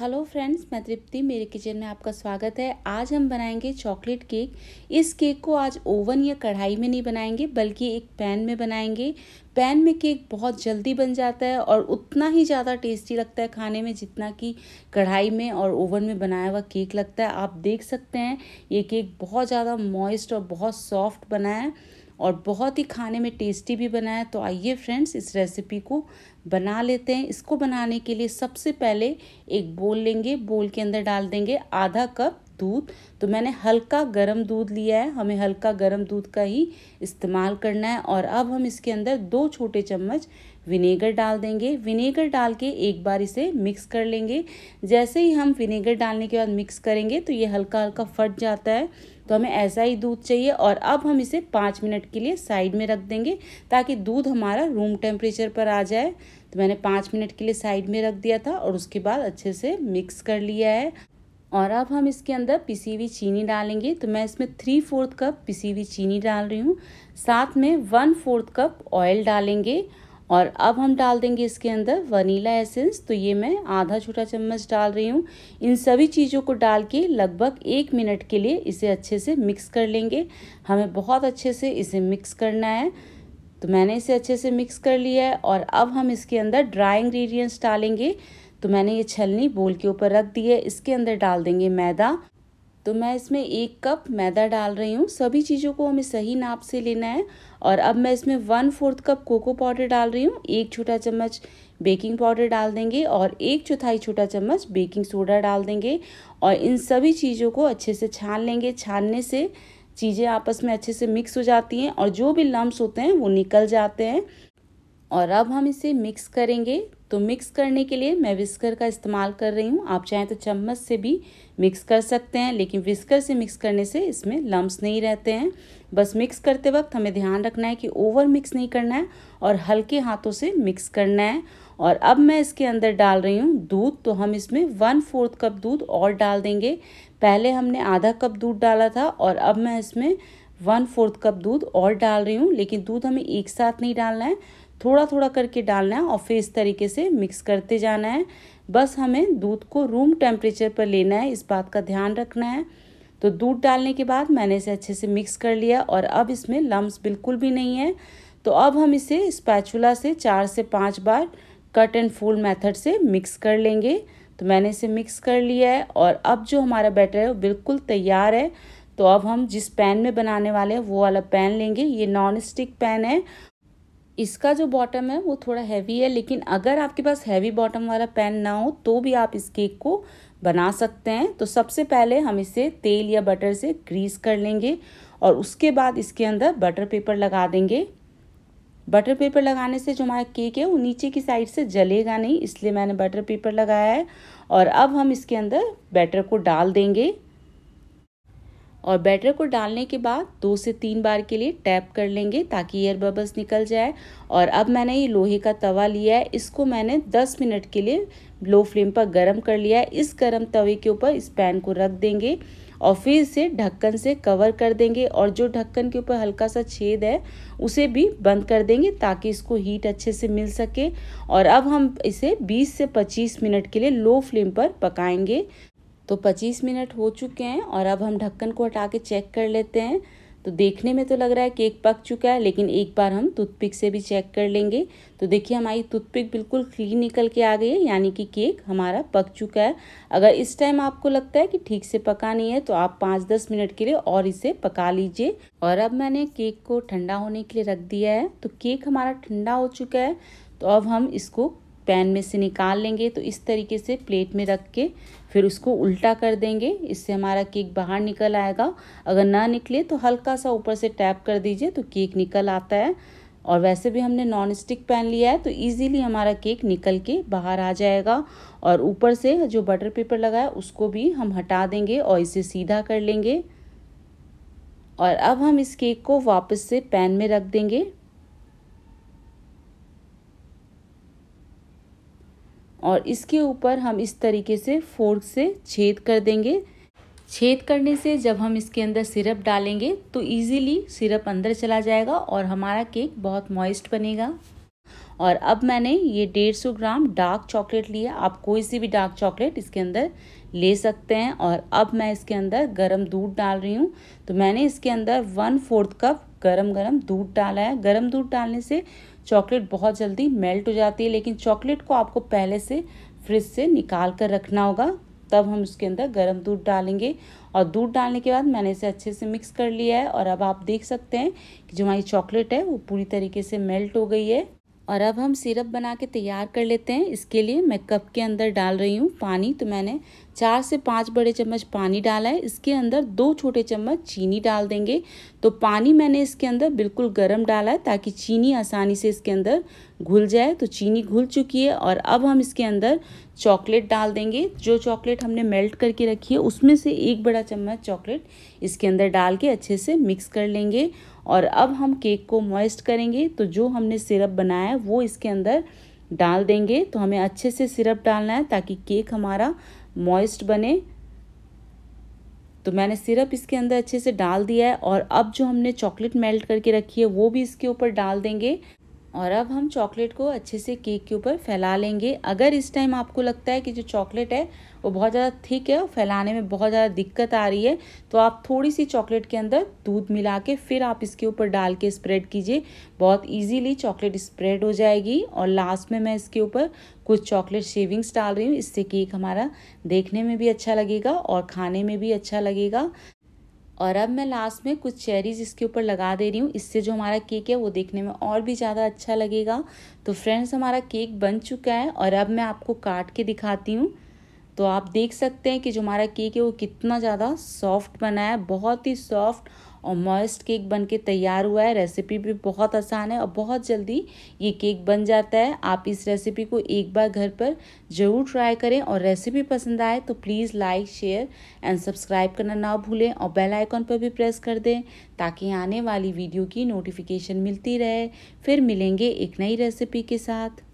hello friends मैं तृप्ति मेरे kitchen में आपका स्वागत है आज हम बनाएंगे चॉकलेट केक इस केक को आज ओवन या कढ़ाई में नहीं बनाएंगे बल्कि एक पैन में बनाएंगे पैन में केक बहुत जल्दी बन जाता है और उतना ही ज़्यादा टेस्टी लगता है खाने में जितना कि कढ़ाई में और ओवन में बनाया हुआ केक लगता है आप देख सकते हैं ये केक बहुत ज़्यादा मॉइस्ट और बहुत सॉफ्ट बना है और बहुत ही खाने में टेस्टी भी बना है तो आइए फ्रेंड्स इस रेसिपी को बना लेते हैं इसको बनाने के लिए सबसे पहले एक बोल लेंगे बोल के अंदर डाल देंगे आधा कप दूध तो मैंने हल्का गरम दूध लिया है हमें हल्का गरम दूध का ही इस्तेमाल करना है और अब हम इसके अंदर दो छोटे चम्मच विनेगर डाल देंगे विनेगर डाल के एक बार इसे मिक्स कर लेंगे जैसे ही हम विनेगर डालने के बाद मिक्स करेंगे तो ये हल्का हल्का फट जाता है तो हमें ऐसा ही दूध चाहिए और अब हम इसे पाँच मिनट के लिए साइड में रख देंगे ताकि दूध हमारा रूम टेम्परेचर पर आ जाए तो मैंने पाँच मिनट के लिए साइड में रख दिया था और उसके बाद अच्छे से मिक्स कर लिया है और अब हम इसके अंदर पिसी हुई चीनी डालेंगे तो मैं इसमें थ्री फोर्थ कप पिसी हुई चीनी डाल रही हूँ साथ में वन फोर्थ कप ऑयल डालेंगे और अब हम डाल देंगे इसके अंदर वनीला एसेंस तो ये मैं आधा छोटा चम्मच डाल रही हूँ इन सभी चीज़ों को डाल के लगभग एक मिनट के लिए इसे अच्छे से मिक्स कर लेंगे हमें बहुत अच्छे से इसे मिक्स करना है तो मैंने इसे अच्छे से मिक्स कर लिया है और अब हम इसके अंदर ड्राई इंग्रीडियंट्स डालेंगे तो मैंने ये छलनी बोल के ऊपर रख दी है इसके अंदर डाल देंगे मैदा तो मैं इसमें एक कप मैदा डाल रही हूँ सभी चीज़ों को हमें सही नाप से लेना है और अब मैं इसमें one fourth cup cocoa powder डाल रही हूँ एक छोटा चम्मच बेकिंग पाउडर डाल देंगे और एक चौथाई छोटा चम्मच बेकिंग सोडा डाल देंगे और इन सभी चीज़ों को अच्छे से छान लेंगे छानने से चीज़ें आपस में अच्छे से मिक्स हो जाती हैं और जो भी लम्ब्स होते हैं वो निकल जाते हैं और अब हम इसे मिक्स करेंगे तो मिक्स करने के लिए मैं विस्कर का इस्तेमाल कर रही हूँ आप चाहें तो चम्मच से भी मिक्स कर सकते हैं लेकिन विस्कर से मिक्स करने से इसमें लम्ब्स नहीं रहते हैं बस मिक्स करते वक्त हमें ध्यान रखना है कि ओवर मिक्स नहीं करना है और हल्के हाथों से मिक्स करना है और अब मैं इसके अंदर डाल रही हूँ दूध तो हम इसमें वन फोर्थ कप दूध और डाल देंगे पहले हमने आधा कप दूध डाला था और अब मैं इसमें वन फोर्थ कप दूध और डाल रही हूँ लेकिन दूध हमें एक साथ नहीं डालना है थोड़ा थोड़ा करके डालना है और फिर इस तरीके से मिक्स करते जाना है बस हमें दूध को रूम टेम्परेचर पर लेना है इस बात का ध्यान रखना है तो दूध डालने के बाद मैंने इसे अच्छे से मिक्स कर लिया और अब इसमें लम्ब बिल्कुल भी नहीं है तो अब हम इसे स्पैचुला से चार से पाँच बार कट एंड फूल मेथड से मिक्स कर लेंगे तो मैंने इसे मिक्स कर लिया है और अब जो हमारा बैटर है वो बिल्कुल तैयार है तो अब हम जिस पैन में बनाने वाले हैं वो वाला पैन लेंगे ये नॉन स्टिक पैन है इसका जो बॉटम है वो थोड़ा हैवी है लेकिन अगर आपके पास हैवी बॉटम वाला पैन ना हो तो भी आप इस केक को बना सकते हैं तो सबसे पहले हम इसे तेल या बटर से ग्रीस कर लेंगे और उसके बाद इसके अंदर बटर पेपर लगा देंगे बटर पेपर लगाने से जो हमारा केक है वो नीचे की साइड से जलेगा नहीं इसलिए मैंने बटर पेपर लगाया है और अब हम इसके अंदर बैटर को डाल देंगे और बैटर को डालने के बाद दो से तीन बार के लिए टैप कर लेंगे ताकि एयर बबल्स निकल जाए और अब मैंने ये लोहे का तवा लिया है इसको मैंने 10 मिनट के लिए लो फ्लेम पर गर्म कर लिया है इस गर्म तवे के ऊपर इस पैन को रख देंगे और फिर इसे ढक्कन से कवर कर देंगे और जो ढक्कन के ऊपर हल्का सा छेद है उसे भी बंद कर देंगे ताकि इसको हीट अच्छे से मिल सके और अब हम इसे 20 से 25 मिनट के लिए लो फ्लेम पर पकाएंगे तो 25 मिनट हो चुके हैं और अब हम ढक्कन को हटा के चेक कर लेते हैं तो देखने में तो लग रहा है केक पक चुका है लेकिन एक बार हम टूथपिक से भी चेक कर लेंगे तो देखिए हमारी टूथपिक बिल्कुल क्लीन निकल के आ गई है यानी कि केक हमारा पक चुका है अगर इस टाइम आपको लगता है कि ठीक से पका नहीं है तो आप पाँच दस मिनट के लिए और इसे पका लीजिए और अब मैंने केक को ठंडा होने के लिए रख दिया है तो केक हमारा ठंडा हो चुका है तो अब हम इसको पैन में से निकाल लेंगे तो इस तरीके से प्लेट में रख के फिर उसको उल्टा कर देंगे इससे हमारा केक बाहर निकल आएगा अगर ना निकले तो हल्का सा ऊपर से टैप कर दीजिए तो केक निकल आता है और वैसे भी हमने नॉन स्टिक पैन लिया है तो इजीली हमारा केक निकल के बाहर आ जाएगा और ऊपर से जो बटर पेपर लगा है उसको भी हम हटा देंगे और इसे सीधा कर लेंगे और अब हम इस केक को वापस से पैन में रख देंगे और इसके ऊपर हम इस तरीके से फोर्क से छेद कर देंगे छेद करने से जब हम इसके अंदर सिरप डालेंगे तो इजीली सिरप अंदर चला जाएगा और हमारा केक बहुत मॉइस्ट बनेगा और अब मैंने ये डेढ़ सौ ग्राम डार्क चॉकलेट लिया आप कोई सी भी डार्क चॉकलेट इसके अंदर ले सकते हैं और अब मैं इसके अंदर गरम दूध डाल रही हूँ तो मैंने इसके अंदर वन फोर्थ कप गरम गरम दूध डाला है गरम दूध डालने से चॉकलेट बहुत जल्दी मेल्ट हो जाती है लेकिन चॉकलेट को आपको पहले से फ्रिज से निकाल कर रखना होगा तब हम उसके अंदर गर्म दूध डालेंगे और दूध डालने के बाद मैंने इसे अच्छे से मिक्स कर लिया है और अब आप देख सकते हैं कि जो हमारी चॉकलेट है वो पूरी तरीके से मेल्ट हो गई है और अब हम सिरप बना के तैयार कर लेते हैं इसके लिए मैं कप के अंदर डाल रही हूँ पानी तो मैंने चार से पाँच बड़े चम्मच पानी डाला है इसके अंदर दो छोटे चम्मच चीनी डाल देंगे तो पानी मैंने इसके अंदर बिल्कुल गर्म डाला है ताकि चीनी आसानी से इसके अंदर घुल जाए तो चीनी घुल चुकी है और अब हम इसके अंदर चॉकलेट डाल देंगे जो चॉकलेट हमने मेल्ट करके रखी है उसमें से एक बड़ा चम्मच चॉकलेट इसके अंदर डाल के अच्छे से मिक्स कर लेंगे और अब हम केक को मॉइस्ट करेंगे तो जो हमने सिरप बनाया है वो इसके अंदर डाल देंगे तो हमें अच्छे से सिरप डालना है ताकि केक हमारा मॉइस्ट बने तो मैंने सिरप इसके अंदर अच्छे से डाल दिया है और अब जो हमने चॉकलेट मेल्ट करके रखी है वो भी इसके ऊपर डाल देंगे और अब हम चॉकलेट को अच्छे से केक के ऊपर फैला लेंगे अगर इस टाइम आपको लगता है कि जो चॉकलेट है वो बहुत ज़्यादा थिक है और फैलाने में बहुत ज़्यादा दिक्कत आ रही है तो आप थोड़ी सी चॉकलेट के अंदर दूध मिला के फिर आप इसके ऊपर डाल के स्प्रेड कीजिए बहुत इजीली चॉकलेट स्प्रेड हो जाएगी और लास्ट में मैं इसके ऊपर कुछ चॉकलेट शेविंग्स डाल रही हूँ इससे केक हमारा देखने में भी अच्छा लगेगा और खाने में भी अच्छा लगेगा और अब मैं लास्ट में कुछ चेरीज़ इसके ऊपर लगा दे रही हूँ इससे जो हमारा केक है वो देखने में और भी ज़्यादा अच्छा लगेगा तो फ्रेंड्स हमारा केक बन चुका है और अब मैं आपको काट के दिखाती हूँ तो आप देख सकते हैं कि जो हमारा केक है वो कितना ज़्यादा सॉफ्ट बना है बहुत ही सॉफ्ट और मॉइस्ट केक बन के तैयार हुआ है रेसिपी भी बहुत आसान है और बहुत जल्दी ये केक बन जाता है आप इस रेसिपी को एक बार घर पर ज़रूर ट्राई करें और रेसिपी पसंद आए तो please like share and subscribe करना ना भूलें और बेल आइकॉन पर भी प्रेस कर दें ताकि आने वाली वीडियो की नोटिफिकेशन मिलती रहे फिर मिलेंगे एक नई रेसिपी के साथ